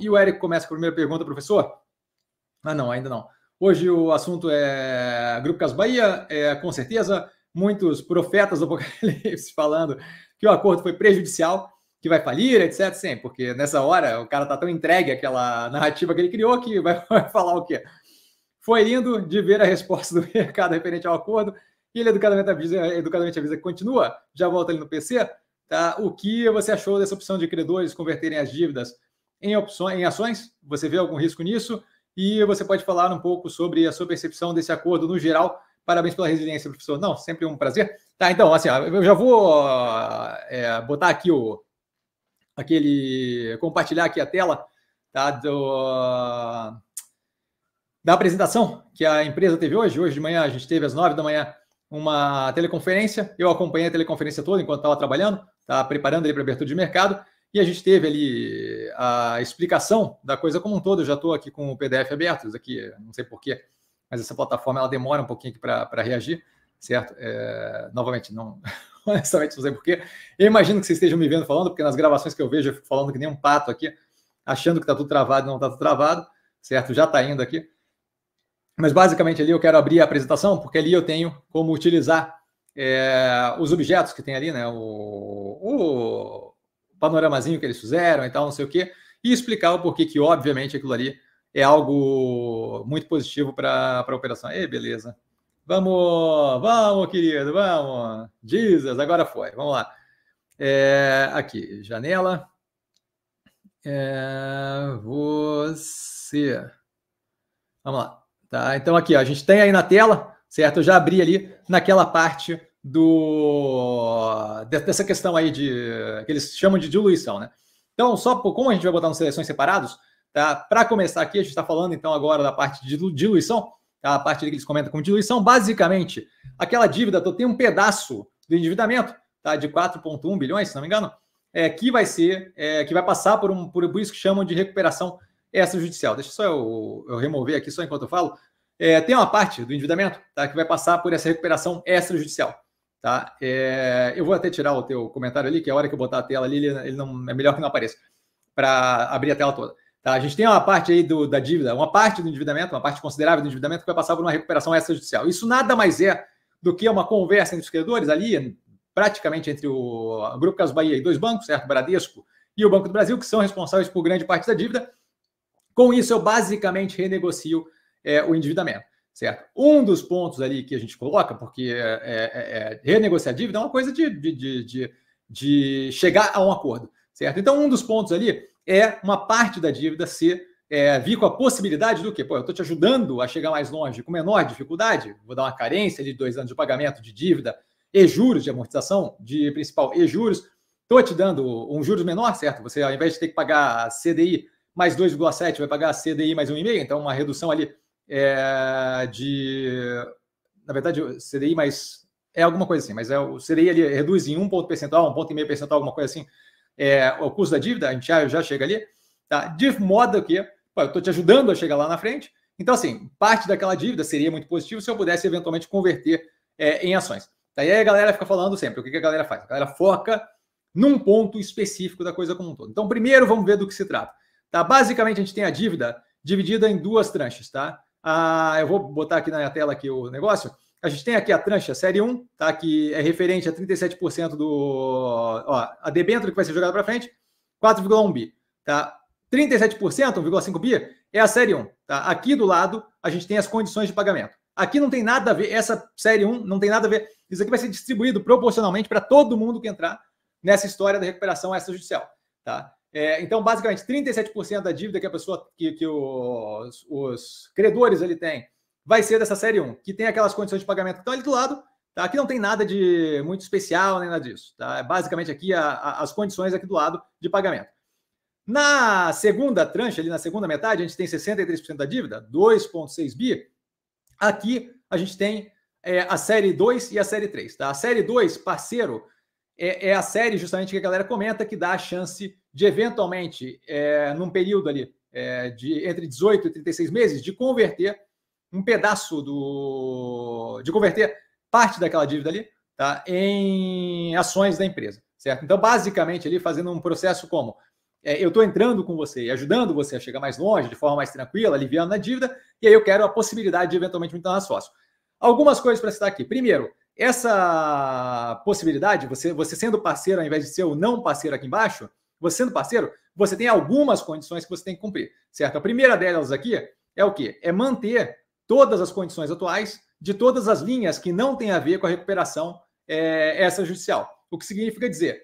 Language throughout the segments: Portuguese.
E o Eric começa com a primeira pergunta, professor. Ah, não, ainda não. Hoje o assunto é Grupo Caso Bahia, é, com certeza, muitos profetas do Apocalipse falando que o acordo foi prejudicial, que vai falir, etc. Sim, porque nessa hora o cara está tão entregue àquela narrativa que ele criou que vai, vai falar o quê? Foi lindo de ver a resposta do mercado referente ao acordo. E ele educadamente avisa, educadamente avisa que continua, já volta ali no PC. Tá? O que você achou dessa opção de credores converterem as dívidas em, opções, em ações? Você vê algum risco nisso? E você pode falar um pouco sobre a sua percepção desse acordo no geral. Parabéns pela residência, professor. Não, sempre um prazer. Tá, então, assim, eu já vou é, botar aqui o aquele compartilhar aqui a tela tá, do, da apresentação que a empresa teve hoje. Hoje de manhã a gente teve às nove da manhã uma teleconferência. Eu acompanhei a teleconferência toda enquanto estava trabalhando, tá preparando ele para abertura de mercado. E a gente teve ali eh, a explicação da coisa como um todo. Eu já estou aqui com o PDF aberto, isso aqui, não sei porquê, mas essa plataforma ela demora um pouquinho para reagir, certo? É, novamente, não, honestamente não sei porquê. Eu imagino que vocês estejam me vendo falando, porque nas gravações que eu vejo eu fico falando que nem um pato aqui, achando que está tudo travado e não está tudo travado, certo? Já está indo aqui. Mas basicamente ali eu quero abrir a apresentação, porque ali eu tenho como utilizar é, os objetos que tem ali, né? O, o panoramazinho que eles fizeram e tal, não sei o quê, e explicar o porquê que, obviamente, aquilo ali é algo muito positivo para a operação. E beleza. Vamos, vamos, querido, vamos. Jesus, agora foi. Vamos lá. É, aqui, janela. É, você. Vamos lá. Tá, então aqui, ó, a gente tem aí na tela, certo? Eu já abri ali naquela parte do dessa questão aí de que eles chamam de diluição, né? Então, só por, como a gente vai botar nos seleções separados, tá? Para começar aqui, a gente está falando então agora da parte de diluição, tá? a parte que eles comentam como diluição, basicamente, aquela dívida tem um pedaço do endividamento, tá? De 4,1 bilhões, se não me engano, é que vai ser, é, que vai passar por um por isso que chamam de recuperação extrajudicial. Deixa só eu, eu remover aqui só enquanto eu falo. É, tem uma parte do endividamento tá, que vai passar por essa recuperação extrajudicial. Tá? É, eu vou até tirar o teu comentário ali, que é a hora que eu botar a tela ali, ele, não, é melhor que não apareça, para abrir a tela toda. Tá? A gente tem uma parte aí do, da dívida, uma parte do endividamento, uma parte considerável do endividamento que vai passar por uma recuperação extrajudicial. Isso nada mais é do que uma conversa entre os credores ali, praticamente entre o Grupo Caso Bahia e dois bancos, certo? Bradesco e o Banco do Brasil, que são responsáveis por grande parte da dívida. Com isso, eu basicamente renegocio é, o endividamento certo? Um dos pontos ali que a gente coloca, porque é, é, é, é renegociar dívida é uma coisa de, de, de, de, chegar a um acordo, certo? Então, um dos pontos ali é uma parte da dívida ser é, vir com a possibilidade do que, pô, eu estou te ajudando a chegar mais longe com menor dificuldade, vou dar uma carência de dois anos de pagamento de dívida e juros de amortização de principal e juros, estou te dando um juros menor, certo? Você, ao invés de ter que pagar a CDI mais 2,7, vai pagar a CDI mais 1,5, então uma redução ali é, de. Na verdade, CDI mais. É alguma coisa assim, mas é o CDI ele reduz em um ponto percentual, um ponto e meio percentual, alguma coisa assim, é, o custo da dívida, a gente já, já chega ali, tá? De modo que pô, eu estou te ajudando a chegar lá na frente. Então, assim, parte daquela dívida seria muito positivo se eu pudesse eventualmente converter é, em ações. daí tá? aí a galera fica falando sempre, o que, que a galera faz? A galera foca num ponto específico da coisa como um todo. Então, primeiro vamos ver do que se trata. Tá? Basicamente, a gente tem a dívida dividida em duas tranches, tá? Ah, eu vou botar aqui na tela aqui o negócio. A gente tem aqui a trancha série 1, tá? que é referente a 37% do. Ó, a debênture que vai ser jogada para frente, 4,1 bi. Tá? 37%, 1,5 bi, é a série 1. Tá? Aqui do lado, a gente tem as condições de pagamento. Aqui não tem nada a ver, essa série 1 não tem nada a ver. Isso aqui vai ser distribuído proporcionalmente para todo mundo que entrar nessa história da recuperação extrajudicial. Tá? É, então, basicamente, 37% da dívida que a pessoa, que, que os, os, credores ele tem, vai ser dessa série 1, que tem aquelas condições de pagamento que estão ali do lado. Tá? Aqui não tem nada de muito especial, nem nada disso. Tá? É basicamente, aqui a, a, as condições aqui do lado de pagamento. Na segunda tranche, ali na segunda metade, a gente tem 63% da dívida, 2,6 bi. Aqui a gente tem é, a série 2 e a série 3. Tá? A série 2, parceiro, é, é a série justamente que a galera comenta que dá a chance de eventualmente, é, num período ali é, de entre 18 e 36 meses, de converter um pedaço do. de converter parte daquela dívida ali tá, em ações da empresa, certo? Então, basicamente, ali fazendo um processo como é, eu estou entrando com você e ajudando você a chegar mais longe, de forma mais tranquila, aliviando a dívida, e aí eu quero a possibilidade de eventualmente me tornar sócio. Algumas coisas para citar aqui. Primeiro, essa possibilidade, você, você sendo parceiro ao invés de ser o não parceiro aqui embaixo, você sendo parceiro, você tem algumas condições que você tem que cumprir, certo? A primeira delas aqui é o quê? É manter todas as condições atuais de todas as linhas que não têm a ver com a recuperação é, essa judicial. O que significa dizer,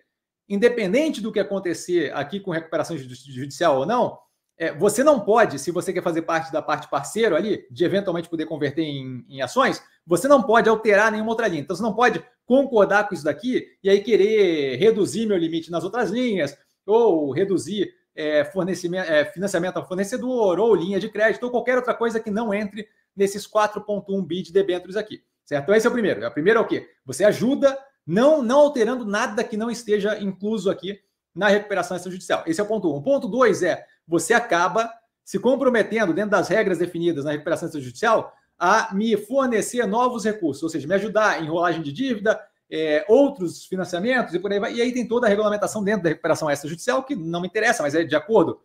independente do que acontecer aqui com recuperação judicial ou não, é, você não pode, se você quer fazer parte da parte parceiro ali, de eventualmente poder converter em, em, ações, você não pode alterar nenhuma outra linha. Então, você não pode concordar com isso daqui e aí querer reduzir meu limite nas outras linhas, ou reduzir é, fornecimento, é, financiamento ao fornecedor, ou linha de crédito, ou qualquer outra coisa que não entre nesses 4,1 bi de debêntures aqui. Certo? Então, esse é o primeiro. O primeiro é o quê? Você ajuda, não, não alterando nada que não esteja incluso aqui na recuperação extrajudicial. Esse é o ponto 1. Um. O ponto 2 é você acaba se comprometendo, dentro das regras definidas na recuperação extrajudicial, a me fornecer novos recursos, ou seja, me ajudar em enrolagem de dívida, é, outros financiamentos e por aí vai. E aí tem toda a regulamentação dentro da recuperação extrajudicial, que não me interessa, mas é de acordo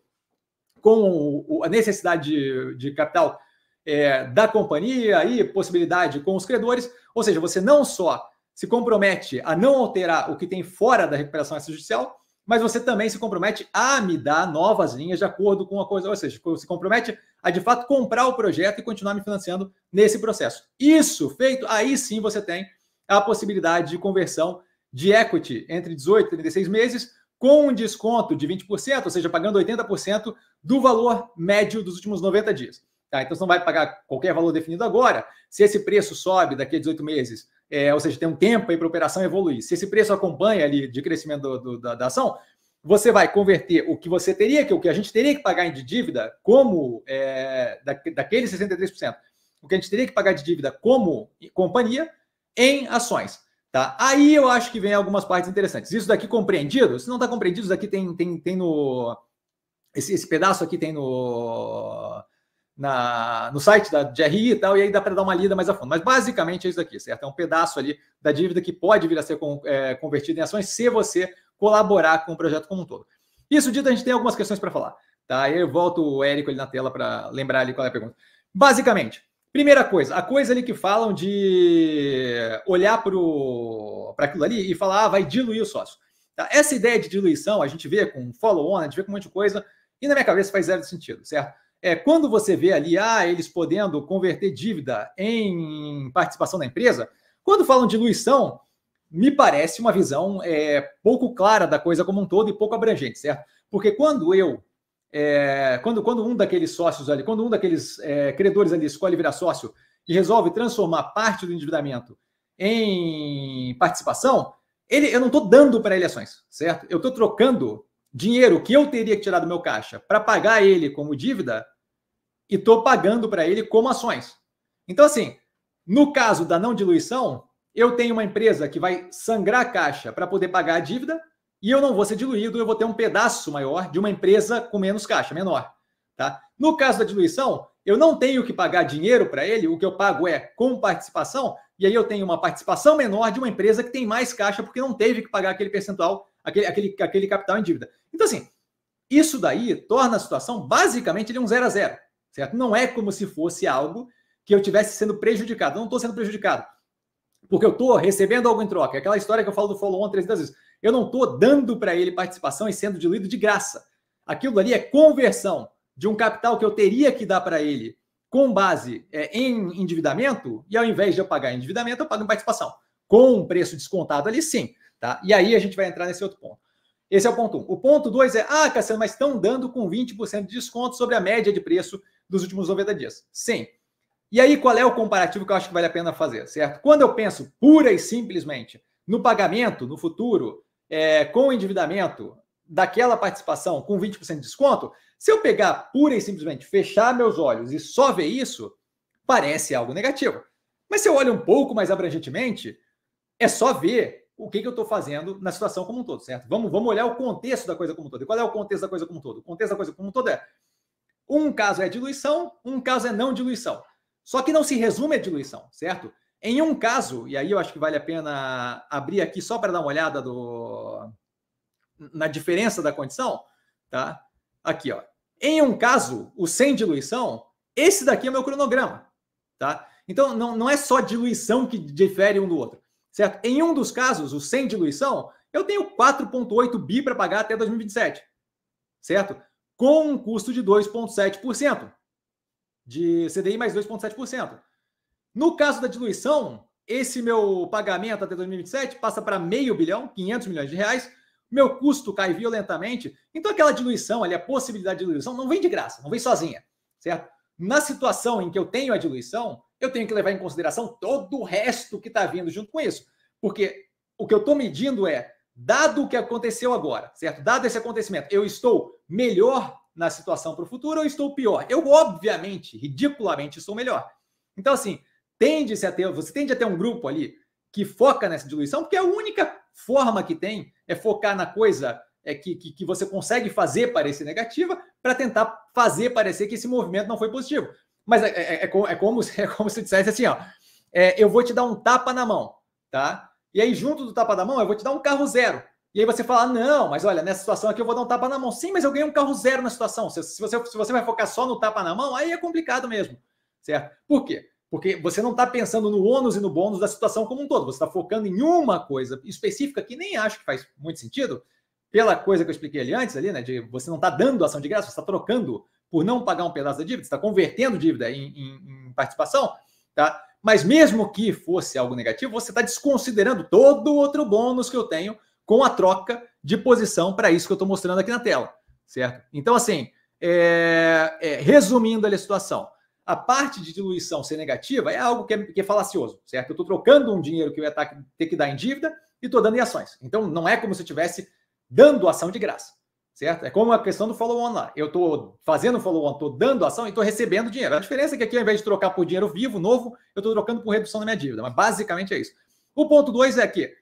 com a necessidade de, de capital é, da companhia e possibilidade com os credores. Ou seja, você não só se compromete a não alterar o que tem fora da recuperação extrajudicial, mas você também se compromete a me dar novas linhas de acordo com a coisa, ou seja, se compromete a de fato comprar o projeto e continuar me financiando nesse processo. Isso feito, aí sim você tem a possibilidade de conversão de equity entre 18 e 36 meses com um desconto de 20%, ou seja, pagando 80% do valor médio dos últimos 90 dias. Tá? Então, você não vai pagar qualquer valor definido agora. Se esse preço sobe daqui a 18 meses, é, ou seja, tem um tempo aí para a operação evoluir. Se esse preço acompanha ali de crescimento do, do, da, da, ação, você vai converter o que você teria, que o que a gente teria que pagar de dívida, como é, da, daquele 63%, o que a gente teria que pagar de dívida como companhia, em ações. Tá? Aí eu acho que vem algumas partes interessantes. Isso daqui compreendido? Se não está compreendido, isso daqui tem, tem, tem no. Esse, esse pedaço aqui tem no. Na, no site da GRI e tal, e aí dá para dar uma lida mais a fundo. Mas basicamente é isso daqui, certo? É um pedaço ali da dívida que pode vir a ser com, é, convertida em ações se você colaborar com o projeto como um todo. Isso dito, a gente tem algumas questões para falar. Tá? Eu volto o Érico ali na tela para lembrar ali qual é a pergunta. Basicamente, Primeira coisa, a coisa ali que falam de olhar para aquilo ali e falar, ah, vai diluir o sócio. Tá? Essa ideia de diluição a gente vê com follow-on, a gente vê com um monte de coisa, e na minha cabeça faz zero sentido, certo? É, quando você vê ali, ah, eles podendo converter dívida em participação na empresa, quando falam diluição, me parece uma visão é, pouco clara da coisa como um todo e pouco abrangente, certo? Porque quando eu é, quando, quando um daqueles sócios ali, quando um daqueles é, credores ali escolhe virar sócio e resolve transformar parte do endividamento em participação, ele, eu não estou dando para ele ações, certo? Eu estou trocando dinheiro que eu teria que tirar do meu caixa para pagar ele como dívida e estou pagando para ele como ações. Então, assim, no caso da não diluição, eu tenho uma empresa que vai sangrar a caixa para poder pagar a dívida e eu não vou ser diluído, eu vou ter um pedaço maior de uma empresa com menos caixa, menor. Tá? No caso da diluição, eu não tenho que pagar dinheiro para ele, o que eu pago é com participação, e aí eu tenho uma participação menor de uma empresa que tem mais caixa porque não teve que pagar aquele percentual, aquele, aquele, aquele capital em dívida. Então, assim, isso daí torna a situação basicamente de um zero a zero, certo? Não é como se fosse algo que eu estivesse sendo prejudicado. Eu não estou sendo prejudicado, porque eu estou recebendo algo em troca. É aquela história que eu falo do follow-on três vezes eu não estou dando para ele participação e sendo diluído de graça. Aquilo ali é conversão de um capital que eu teria que dar para ele com base é, em endividamento, e ao invés de eu pagar endividamento, eu pago em participação. Com um preço descontado ali, sim. Tá? E aí a gente vai entrar nesse outro ponto. Esse é o ponto 1. Um. O ponto 2 é, ah, Cassiano, mas estão dando com 20% de desconto sobre a média de preço dos últimos 90 dias. Sim. E aí, qual é o comparativo que eu acho que vale a pena fazer, certo? Quando eu penso pura e simplesmente no pagamento, no futuro, é, com endividamento daquela participação com 20% de desconto, se eu pegar pura e simplesmente fechar meus olhos e só ver isso, parece algo negativo. Mas se eu olho um pouco mais abrangentemente, é só ver o que, que eu estou fazendo na situação como um todo, certo? Vamos, vamos olhar o contexto da coisa como um todo. E qual é o contexto da coisa como um todo? O contexto da coisa como um todo é um caso é diluição, um caso é não diluição. Só que não se resume a diluição, certo? Em um caso, e aí eu acho que vale a pena abrir aqui só para dar uma olhada do, na diferença da condição, tá? Aqui, ó. Em um caso, o sem diluição, esse daqui é meu cronograma, tá? Então, não, não é só diluição que difere um do outro, certo? Em um dos casos, o sem diluição, eu tenho 4,8 bi para pagar até 2027, certo? Com um custo de 2,7% de CDI mais 2,7%. No caso da diluição, esse meu pagamento até 2027 passa para meio bilhão, 500 milhões de reais. Meu custo cai violentamente. Então, aquela diluição ali, a possibilidade de diluição, não vem de graça, não vem sozinha, certo? Na situação em que eu tenho a diluição, eu tenho que levar em consideração todo o resto que está vindo junto com isso. Porque o que eu estou medindo é, dado o que aconteceu agora, certo? Dado esse acontecimento, eu estou melhor na situação para o futuro ou estou pior? Eu, obviamente, ridiculamente, estou melhor. Então, assim, tende-se a ter, você tende a ter um grupo ali que foca nessa diluição, porque a única forma que tem é focar na coisa é que, que, que você consegue fazer parecer negativa para tentar fazer parecer que esse movimento não foi positivo. Mas é, é, é, é como, é como se é dissesse assim, ó, é, eu vou te dar um tapa na mão, tá? E aí, junto do tapa da mão, eu vou te dar um carro zero. E aí você fala, não, mas olha, nessa situação aqui eu vou dar um tapa na mão. Sim, mas eu ganhei um carro zero na situação. Se, se, você, se você vai focar só no tapa na mão, aí é complicado mesmo, certo? Por quê? Porque você não está pensando no ônus e no bônus da situação como um todo, você está focando em uma coisa específica que nem acho que faz muito sentido, pela coisa que eu expliquei ali antes, ali, né? De você não está dando ação de graça, você está trocando por não pagar um pedaço da dívida, está convertendo dívida em, em, em, participação, tá? Mas mesmo que fosse algo negativo, você está desconsiderando todo outro bônus que eu tenho com a troca de posição para isso que eu estou mostrando aqui na tela, certo? Então, assim, é, é, resumindo a situação, a parte de diluição ser negativa é algo que é, que é falacioso, certo? Eu estou trocando um dinheiro que eu ia tá, ter que dar em dívida e estou dando em ações. Então, não é como se eu estivesse dando ação de graça, certo? É como a questão do follow-on lá. Eu estou fazendo follow-on, estou dando ação e estou recebendo dinheiro. A diferença é que aqui, ao invés de trocar por dinheiro vivo, novo, eu estou trocando por redução da minha dívida. Mas basicamente é isso. O ponto 2 é que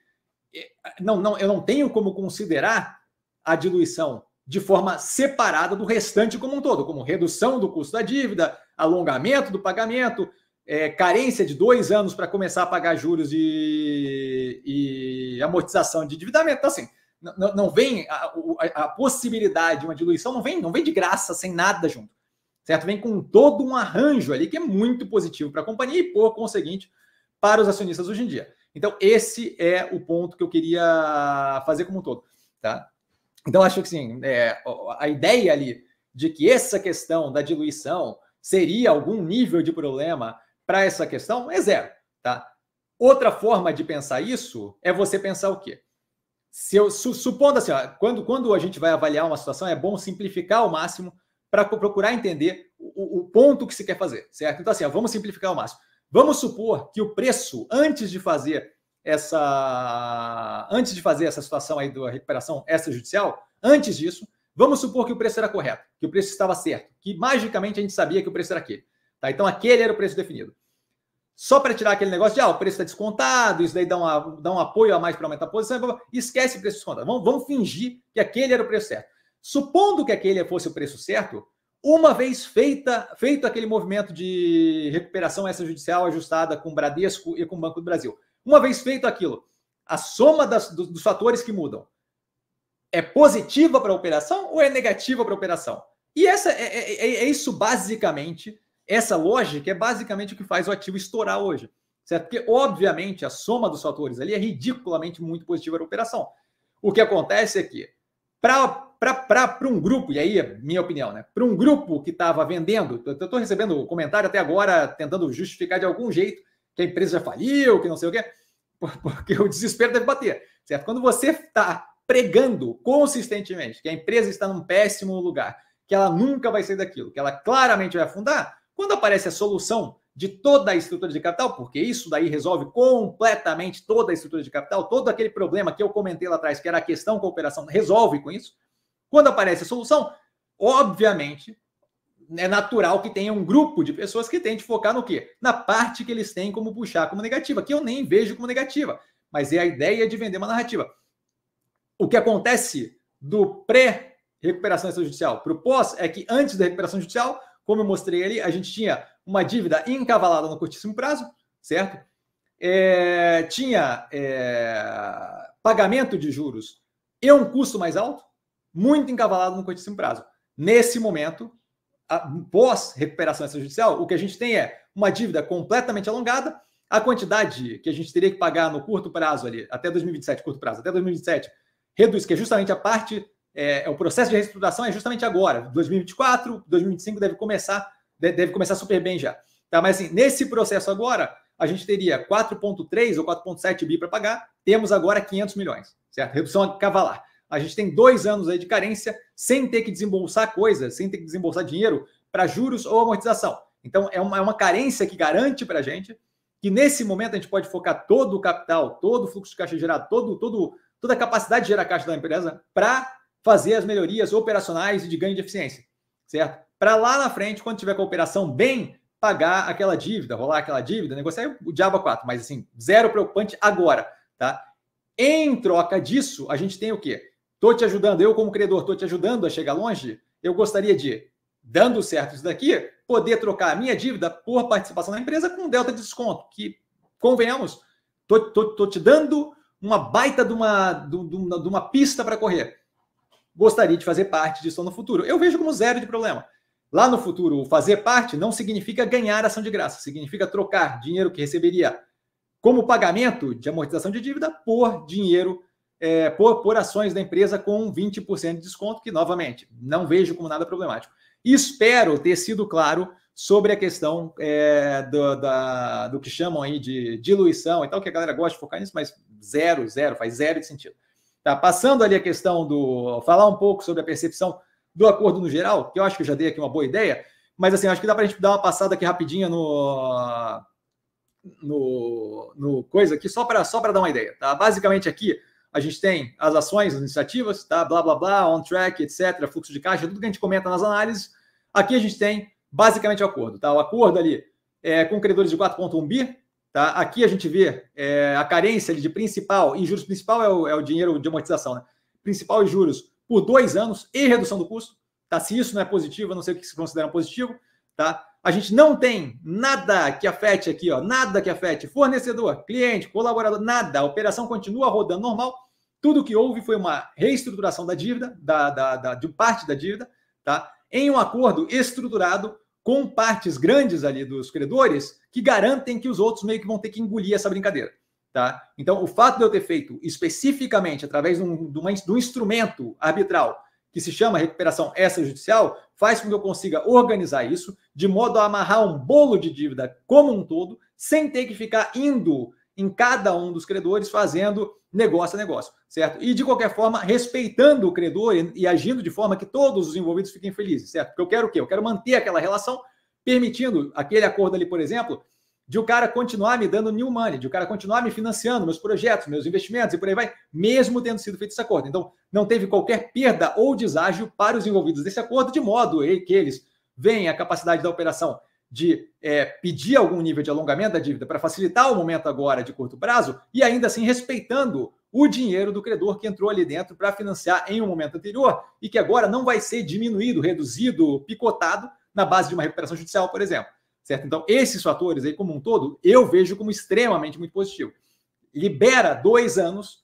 é, não, não, eu não tenho como considerar a diluição de forma separada do restante como um todo, como redução do custo da dívida, alongamento do pagamento, é, carência de dois anos para começar a pagar juros e, e amortização de endividamento. Então, assim, não, não vem a, a, a, possibilidade de uma diluição, não vem, não vem de graça, sem nada junto. Certo? Vem com todo um arranjo ali que é muito positivo para a companhia e, por conseguinte, para os acionistas hoje em dia. Então, esse é o ponto que eu queria fazer como um todo. Tá? Então, acho que sim, é, a ideia ali de que essa questão da diluição seria algum nível de problema para essa questão? É zero, tá? Outra forma de pensar isso é você pensar o quê? Se eu su, supondo assim, ó, quando, quando a gente vai avaliar uma situação, é bom simplificar ao máximo para procurar entender o, o, ponto que se quer fazer, certo? Então, assim, ó, vamos simplificar ao máximo. Vamos supor que o preço, antes de fazer essa. Antes de fazer essa situação aí da recuperação extrajudicial, antes disso, Vamos supor que o preço era correto, que o preço estava certo, que magicamente a gente sabia que o preço era aquele. Tá? Então aquele era o preço definido. Só para tirar aquele negócio de ah, o preço está descontado, isso daí dá, uma, dá um apoio a mais para aumentar a posição, esquece o preço descontado. Vamos, vamos fingir que aquele era o preço certo. Supondo que aquele fosse o preço certo, uma vez feita, feito aquele movimento de recuperação extrajudicial ajustada com o Bradesco e com o Banco do Brasil, uma vez feito aquilo, a soma das, dos, dos fatores que mudam, é positiva para a operação ou é negativa para a operação? E essa é, é, é, é, isso basicamente, essa lógica é basicamente o que faz o ativo estourar hoje. Certo? Porque, obviamente, a soma dos fatores ali é ridiculamente muito positiva para a operação. O que acontece é que, para um grupo, e aí é minha opinião, né? Para um grupo que estava vendendo, eu estou recebendo comentário até agora tentando justificar de algum jeito que a empresa já faliu, que não sei o quê, porque o desespero deve bater. Certo? Quando você está pregando consistentemente que a empresa está num péssimo lugar, que ela nunca vai sair daquilo, que ela claramente vai afundar, quando aparece a solução de toda a estrutura de capital, porque isso daí resolve completamente toda a estrutura de capital, todo aquele problema que eu comentei lá atrás, que era a questão cooperação, resolve com isso. Quando aparece a solução, obviamente é natural que tenha um grupo de pessoas que tente focar no quê? Na parte que eles têm como puxar como negativa, que eu nem vejo como negativa, mas é a ideia de vender uma narrativa o que acontece do pré-recuperação judicial para o pós é que antes da recuperação judicial, como eu mostrei ali, a gente tinha uma dívida encavalada no curtíssimo prazo, certo? É, tinha é, pagamento de juros e um custo mais alto, muito encavalado no curtíssimo prazo. Nesse momento, pós recuperação judicial, o que a gente tem é uma dívida completamente alongada, a quantidade que a gente teria que pagar no curto prazo ali, até 2027, curto prazo, até 2027, reduz, que é justamente a parte, é, é, o processo de reestruturação é justamente agora, 2024, 2025 deve começar, deve começar super bem já. Tá? Mas assim, nesse processo agora, a gente teria 4,3 ou 4,7 bi para pagar, temos agora 500 milhões, certo? Redução cavalar. A gente tem dois anos aí de carência sem ter que desembolsar coisas, sem ter que desembolsar dinheiro para juros ou amortização. Então, é uma, é uma carência que garante para a gente que nesse momento a gente pode focar todo o capital, todo o fluxo de caixa gerado, todo, todo toda a capacidade de gerar caixa da empresa para fazer as melhorias operacionais e de ganho de eficiência, certo? Para lá na frente, quando tiver com a operação bem, pagar aquela dívida, rolar aquela dívida, negociar o diabo quatro, mas assim, zero preocupante agora, tá? Em troca disso, a gente tem o quê? Tô te ajudando, eu como credor, tô te ajudando a chegar longe. Eu gostaria de, dando certo isso daqui, poder trocar a minha dívida por participação na empresa com delta de desconto, que convenhamos, tô, tô, tô te dando uma baita de uma, de, de uma pista para correr. Gostaria de fazer parte disso no futuro. Eu vejo como zero de problema. Lá no futuro, fazer parte não significa ganhar ação de graça, significa trocar dinheiro que receberia como pagamento de amortização de dívida por dinheiro, é, por, por ações da empresa com 20% de desconto, que novamente não vejo como nada problemático. Espero ter sido claro sobre a questão é, do, da, do que chamam aí de diluição e tal, que a galera gosta de focar nisso, mas zero, zero, faz zero de sentido. Tá, passando ali a questão do. falar um pouco sobre a percepção do acordo no geral, que eu acho que eu já dei aqui uma boa ideia, mas assim, acho que dá para a gente dar uma passada aqui rapidinha no. no, no coisa aqui, só para só dar uma ideia. Tá? Basicamente aqui a gente tem as ações, as iniciativas, tá? blá blá blá, on track, etc., fluxo de caixa, tudo que a gente comenta nas análises. Aqui a gente tem basicamente é o acordo. Tá? O acordo ali é com credores de 4,1 bi. Tá? Aqui a gente vê é, a carência de principal e juros principal é o, é o dinheiro de amortização, né? principal e juros por dois anos e redução do custo. Tá? Se isso não é positivo, eu não sei o que se considera positivo. Tá? A gente não tem nada que afete aqui, ó, nada que afete fornecedor, cliente, colaborador, nada. A operação continua rodando normal. Tudo que houve foi uma reestruturação da dívida, da, da, da de parte da dívida, tá? em um acordo estruturado com partes grandes ali dos credores que garantem que os outros meio que vão ter que engolir essa brincadeira. Tá? Então, o fato de eu ter feito especificamente através de um, de uma, de um instrumento arbitral que se chama recuperação extrajudicial faz com que eu consiga organizar isso de modo a amarrar um bolo de dívida como um todo, sem ter que ficar indo em cada um dos credores, fazendo negócio a negócio, certo? E de qualquer forma, respeitando o credor e, agindo de forma que todos os envolvidos fiquem felizes, certo? Porque eu quero o quê? Eu quero manter aquela relação, permitindo aquele acordo ali, por exemplo, de o cara continuar me dando new money, de o cara continuar me financiando meus projetos, meus investimentos e por aí vai, mesmo tendo sido feito esse acordo. Então, não teve qualquer perda ou deságio para os envolvidos desse acordo, de modo que eles veem a capacidade da operação de é, pedir algum nível de alongamento da dívida para facilitar o momento agora de curto prazo e ainda assim respeitando o dinheiro do credor que entrou ali dentro para financiar em um momento anterior e que agora não vai ser diminuído, reduzido, picotado na base de uma recuperação judicial, por exemplo. Certo? Então, esses fatores aí como um todo, eu vejo como extremamente muito positivo. Libera dois anos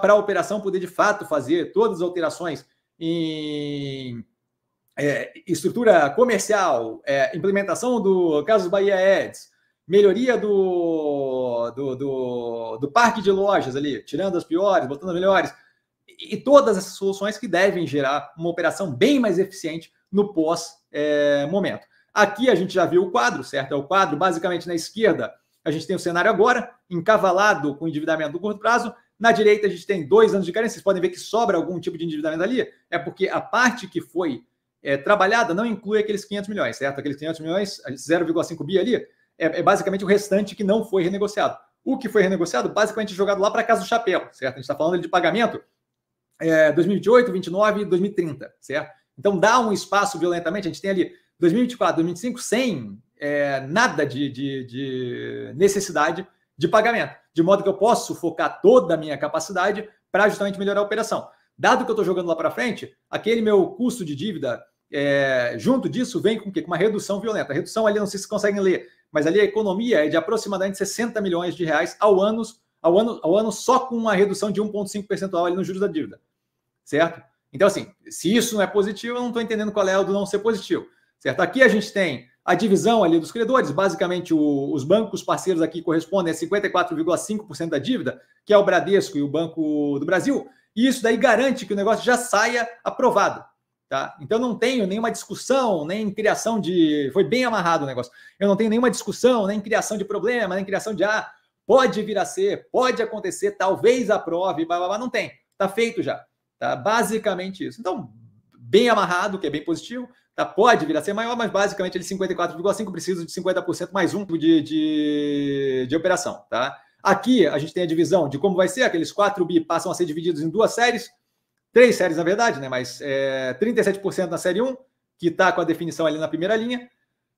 para a operação poder de fato fazer todas as alterações em é, estrutura comercial, é, implementação do Casos Bahia Ads, melhoria do, do, do, do, parque de lojas ali, tirando as piores, botando as melhores, e todas essas soluções que devem gerar uma operação bem mais eficiente no pós-momento. É, Aqui a gente já viu o quadro, certo? É o quadro, basicamente na esquerda, a gente tem o cenário agora, encavalado com endividamento do curto prazo, na direita, a gente tem dois anos de carência. Vocês podem ver que sobra algum tipo de endividamento ali. É porque a parte que foi é, trabalhada não inclui aqueles 500 milhões, certo? Aqueles 500 milhões, 0,5 bi ali, é, é, basicamente o restante que não foi renegociado. O que foi renegociado, basicamente é jogado lá para casa do chapéu, certo? A gente está falando de pagamento é, 2028, 29 e 2030, certo? Então dá um espaço violentamente, a gente tem ali 2024, 2025, sem é, nada de, de, de necessidade de pagamento, de modo que eu posso focar toda a minha capacidade para justamente melhorar a operação. Dado que eu estou jogando lá para frente, aquele meu custo de dívida é, junto disso vem com, o com uma redução violenta. A redução ali, não sei se conseguem ler, mas ali a economia é de aproximadamente 60 milhões de reais ao ano, ao ano, ao ano só com uma redução de 1,5 percentual ali nos juros da dívida. Certo? Então, assim, se isso não é positivo, eu não estou entendendo qual é o do não ser positivo. Certo? Aqui a gente tem a divisão ali dos credores, basicamente o, os bancos parceiros aqui correspondem a 54,5% da dívida, que é o Bradesco e o Banco do Brasil, e isso daí garante que o negócio já saia aprovado. Tá? Então não tenho nenhuma discussão, nem criação de. Foi bem amarrado o negócio. Eu não tenho nenhuma discussão, nem criação de problema, nem criação de ah, pode vir a ser, pode acontecer, talvez aprove, blá, blá, blá. não tem. está feito já. Tá basicamente isso. Então, bem amarrado, que é bem positivo. Tá, pode vir a ser maior, mas basicamente ele 54,5 precisa de 50% mais um tipo de, de, de operação. Tá? Aqui a gente tem a divisão de como vai ser, aqueles 4 bi passam a ser divididos em duas séries, três séries, na verdade, né? mas é, 37% na Série 1, que está com a definição ali na primeira linha,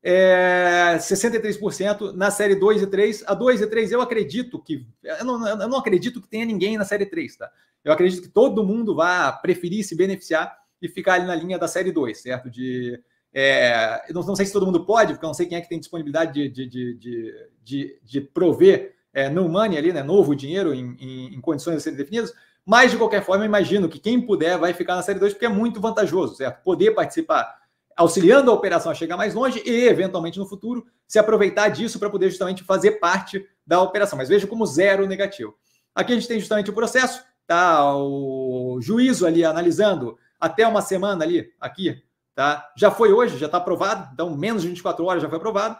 é, 63% na Série 2 e 3. A 2 e 3 eu acredito que... Eu não, eu não acredito que tenha ninguém na Série 3, tá? Eu acredito que todo mundo vá preferir se beneficiar e ficar ali na linha da Série 2, certo? De... É, eu não, não, sei se todo mundo pode, porque eu não sei quem é que tem disponibilidade de, de, de, de, de, de prover é, no money ali, né, novo dinheiro em, em, em condições a serem definidas, mas, de qualquer forma, imagino que quem puder vai ficar na Série 2, porque é muito vantajoso, certo? Poder participar auxiliando a operação a chegar mais longe e, eventualmente, no futuro, se aproveitar disso para poder justamente fazer parte da operação. Mas veja como zero negativo. Aqui a gente tem justamente o processo, tá? O juízo ali analisando até uma semana ali, aqui, tá? Já foi hoje, já está aprovado, então menos de 24 horas já foi aprovado.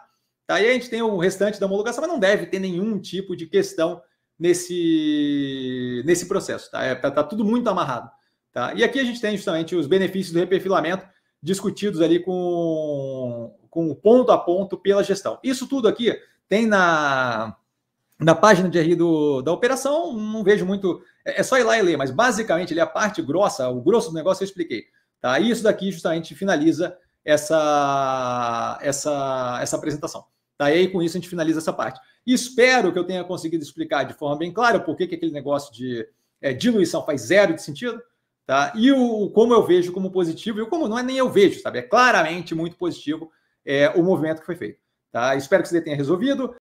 Tá? E a gente tem o restante da homologação, mas não deve ter nenhum tipo de questão nesse, nesse processo. Tá? É, tá, tá tudo muito amarrado. Tá? E aqui a gente tem justamente os benefícios do reperfilamento discutidos ali com, com ponto a ponto pela gestão. Isso tudo aqui tem na, na página de RI do, da operação, não vejo muito. É, é só ir lá e ler, mas basicamente ali a parte grossa, o grosso do negócio eu expliquei. Tá? E isso daqui justamente finaliza essa, essa, essa apresentação. Daí, tá, com isso, a gente finaliza essa parte. Espero que eu tenha conseguido explicar de forma bem clara por que, que aquele negócio de é, diluição faz zero de sentido, tá? E o como eu vejo como positivo e como não é nem eu vejo, sabe? É claramente muito positivo é, o movimento que foi feito. Tá? Espero que você tenha resolvido.